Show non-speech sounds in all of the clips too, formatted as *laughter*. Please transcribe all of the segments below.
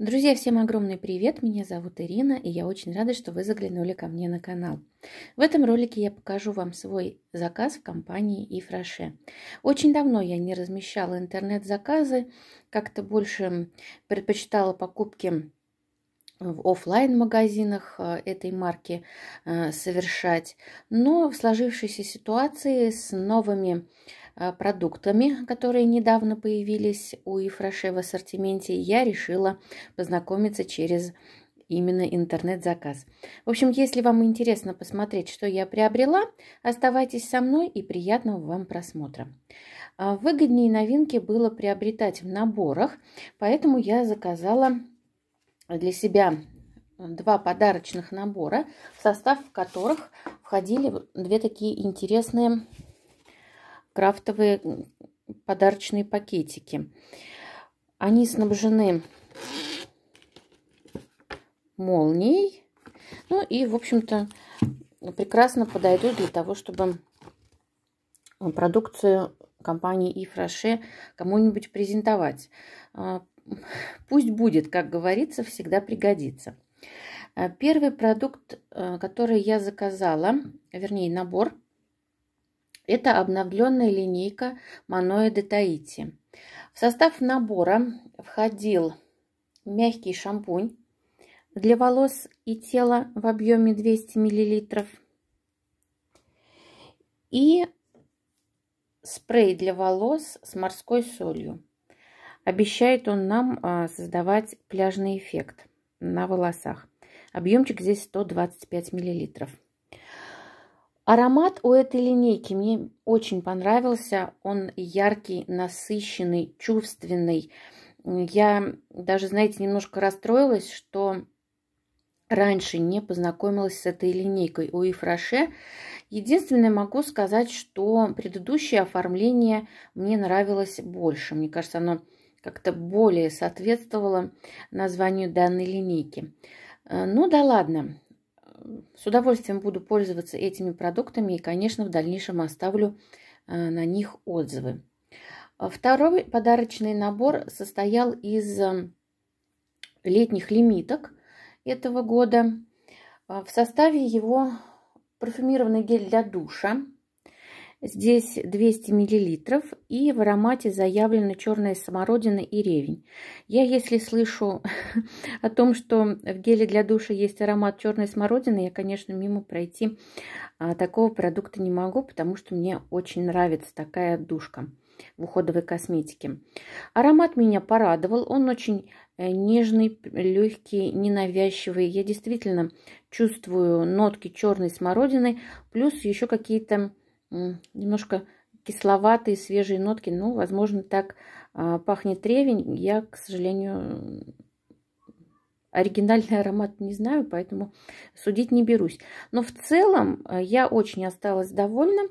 Друзья, всем огромный привет! Меня зовут Ирина, и я очень рада, что вы заглянули ко мне на канал. В этом ролике я покажу вам свой заказ в компании Ифраше. Очень давно я не размещала интернет-заказы, как-то больше предпочитала покупки в офлайн магазинах э, этой марки э, совершать. Но в сложившейся ситуации с новыми Э, продуктами, которые недавно появились у Ифраше в ассортименте, я решила познакомиться через именно интернет-заказ. В общем, если вам интересно посмотреть, что я приобрела, оставайтесь со мной и приятного вам просмотра. А выгоднее новинки было приобретать в наборах, поэтому я заказала для себя два подарочных набора, в состав которых входили две такие интересные крафтовые подарочные пакетики. Они снабжены молнией. Ну и, в общем-то, прекрасно подойдут для того, чтобы э, продукцию компании Ифраше кому-нибудь презентовать. А, пусть будет, как говорится, всегда пригодится. Э, первый продукт, э, который я заказала, вернее набор – это обновленная линейка Моноиды Таити. В состав набора входил мягкий шампунь для волос и тела в объеме 200 мл и спрей для волос с морской солью. Обещает он нам а, создавать пляжный эффект на волосах. Объемчик здесь 125 миллилитров. Аромат у этой линейки мне очень понравился. Он яркий, насыщенный, чувственный. Я даже, знаете, немножко расстроилась, что раньше не познакомилась с этой линейкой у Ифраше. Единственное, могу сказать, что предыдущее оформление мне нравилось больше. Мне кажется, оно как-то более соответствовало названию данной линейки. Э, ну да ладно, с удовольствием буду пользоваться этими продуктами и, конечно, в дальнейшем оставлю э, на них отзывы. А второй подарочный набор состоял из э, летних лимиток этого года. А в составе его парфюмированный гель для душа – Здесь 200 мл и в аромате заявлены черная смородина и ревень. Я если слышу *laughs* о том, что в геле для душа есть аромат черной смородины, я, конечно, мимо пройти а, такого продукта не могу, потому что мне очень нравится такая душка в уходовой косметике. Аромат меня порадовал, он очень э, нежный, легкий, ненавязчивый. Я действительно чувствую нотки черной смородины, плюс еще какие-то немножко кисловатые свежие нотки. Ну, возможно, так а, пахнет ревень. Я, к сожалению, оригинальный *laughs* аромат не знаю, поэтому судить не берусь. Но в целом а, я очень осталась довольна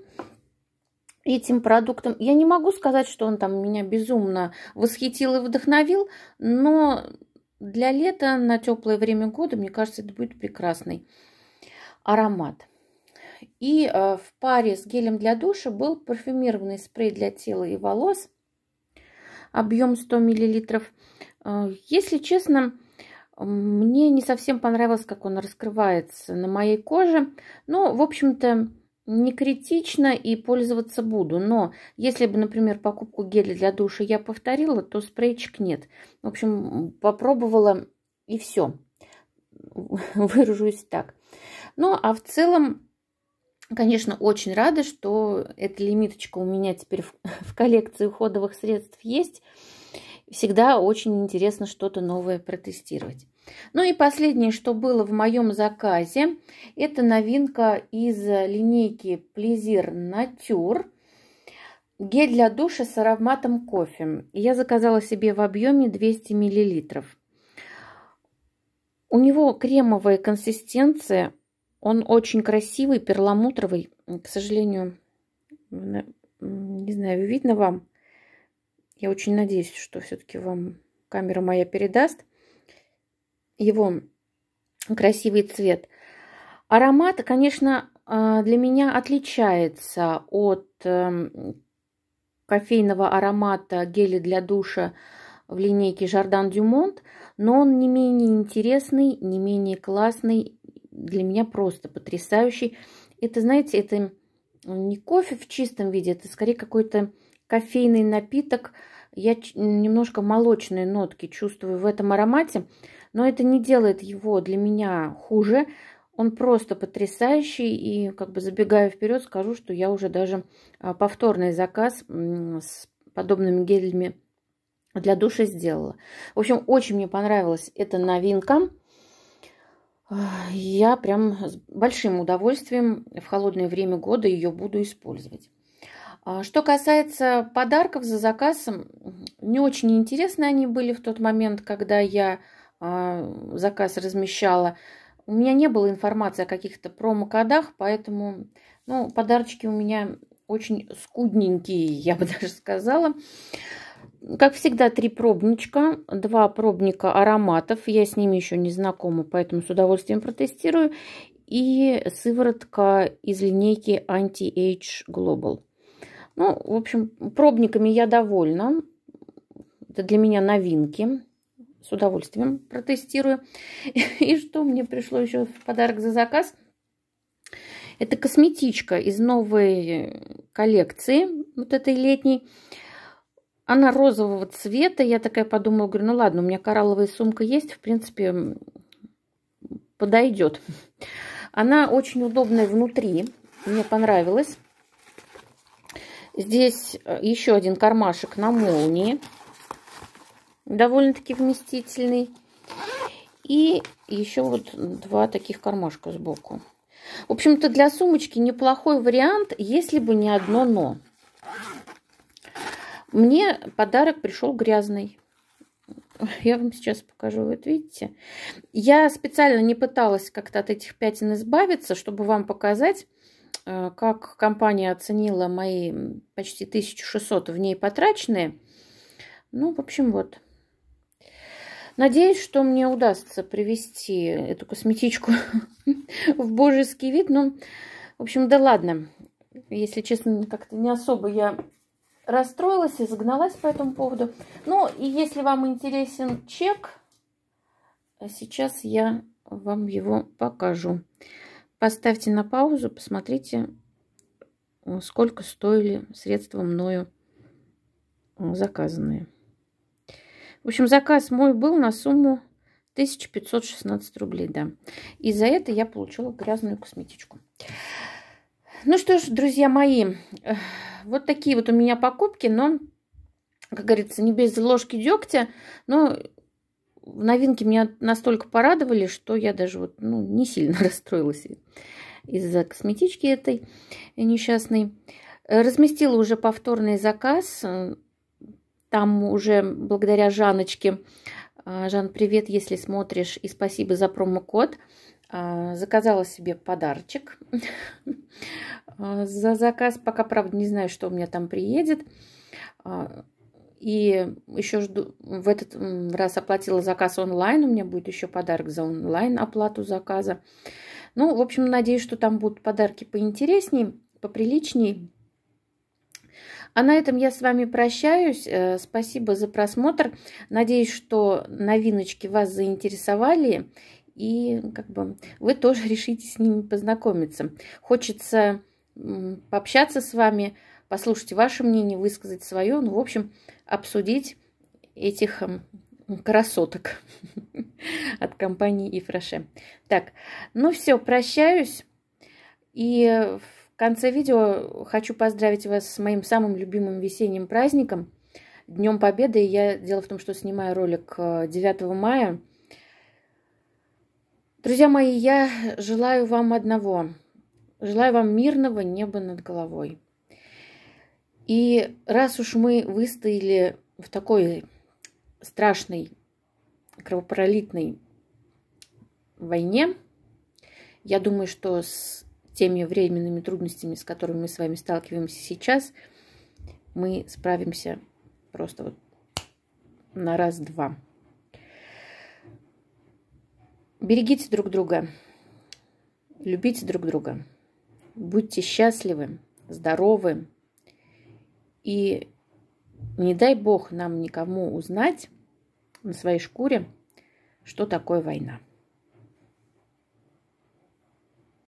этим продуктом. Я не могу сказать, что он там меня безумно восхитил и вдохновил, но для лета на теплое время года, мне кажется, это будет прекрасный аромат. И э, в паре с гелем для душа был парфюмированный спрей для тела и волос. Объем 100 миллилитров. Э, если честно, мне не совсем понравилось, как он раскрывается на моей коже. Но, ну, в общем-то, не критично и пользоваться буду. Но если бы, например, покупку геля для душа я повторила, то спрейчик нет. В общем, попробовала и все. Выражусь так. Ну, а в целом Конечно, очень рада, что эта лимиточка у меня теперь в, *laughs* в коллекции уходовых средств есть. Всегда очень интересно что-то новое протестировать. Ну и последнее, что было в моем заказе, это новинка из линейки Плезир Натюр. Гель для душа с ароматом кофе. Я заказала себе в объеме 200 мл. У него кремовая консистенция, он очень красивый, перламутровый. К сожалению, не знаю, видно вам. Я очень надеюсь, что все-таки вам камера моя передаст его красивый цвет. Аромат, конечно, а, для меня отличается от эм, кофейного аромата геля для душа в линейке Жордан Дюмонт, но он не менее интересный, не менее классный для меня просто потрясающий. Это, знаете, это не кофе в чистом виде, это скорее какой-то кофейный напиток. Я немножко молочные нотки чувствую в этом аромате, но это не делает его для меня хуже. Он просто потрясающий, и как бы забегая вперед, скажу, что я уже даже а, повторный заказ с подобными гелями для душа сделала. В общем, очень мне понравилась эта новинка. Я прям с большим удовольствием в холодное время года ее буду использовать. А, что касается подарков за заказ, не очень интересны они были в тот момент, когда я а, заказ размещала. У меня не было информации о каких-то промокодах, поэтому ну, подарочки у меня очень скудненькие, я бы *laughs* даже сказала. Как всегда, три пробничка, два пробника ароматов. Я с ними еще не знакома, поэтому с удовольствием протестирую. И сыворотка из линейки Anti-Age Global. Ну, в общем, пробниками я довольна. Это для меня новинки. С удовольствием протестирую. *laughs* И что мне пришло еще в подарок за заказ? Это косметичка из новой коллекции, вот этой летней. Она розового цвета. Я такая подумала, говорю, ну ладно, у меня коралловая сумка есть, в принципе, подойдет. Она очень удобная внутри. Мне понравилась. Здесь э, еще один кармашек на молнии. Довольно-таки вместительный. И еще вот два таких кармашка сбоку. В общем-то, для сумочки неплохой вариант, если бы не одно «но». Мне подарок пришел грязный. Я вам сейчас покажу, вот видите. Я специально не пыталась как-то от этих пятен избавиться, чтобы вам показать, э, как компания оценила мои почти 1600 в ней потраченные. Ну, в общем, вот. Надеюсь, что мне удастся привести эту косметичку *laughs* в божеский вид. Ну, в общем, да ладно. Если честно, как-то не особо я расстроилась, загналась по этому поводу. Ну, и если вам интересен чек, сейчас я вам его покажу. Поставьте на паузу, посмотрите, сколько стоили средства мною заказанные. В общем, заказ мой был на сумму 1516 рублей, да. И за это я получила грязную косметичку. Ну что ж, друзья мои, вот такие вот у меня покупки, но, как говорится, не без ложки дегтя. Но новинки меня настолько порадовали, что я даже вот, ну, не сильно *laughs* расстроилась из-за косметички этой несчастной. Разместила уже повторный заказ. Там уже благодаря Жаночке. Жан, привет, если смотришь, и спасибо за промокод. А, заказала себе подарочек *laughs* за заказ. Пока, правда, не знаю, что у меня там приедет. А, и еще жду, в этот раз оплатила заказ онлайн. У меня будет еще подарок за онлайн оплату заказа. Ну, в общем, надеюсь, что там будут подарки поинтереснее, поприличнее. А на этом я с вами прощаюсь. Э, спасибо за просмотр. Надеюсь, что новиночки вас заинтересовали и как бы вы тоже решите с ними познакомиться. Хочется пообщаться с вами, послушать ваше мнение, высказать свое, ну, в общем, обсудить этих эм, красоток *laughs* от компании Ифраше. Так, ну все, прощаюсь. И в конце видео хочу поздравить вас с моим самым любимым весенним праздником, Днем Победы. Я дело в том, что снимаю ролик 9 э, мая. Друзья мои, я желаю вам одного. Желаю вам мирного неба над головой. И раз уж мы выстояли в такой страшной, кровопролитной войне, я думаю, что с теми временными трудностями, с которыми мы с вами сталкиваемся сейчас, мы справимся просто вот на раз-два. Берегите друг друга, любите друг друга, будьте счастливы, здоровы. И не дай бог нам никому узнать на своей шкуре, что такое война.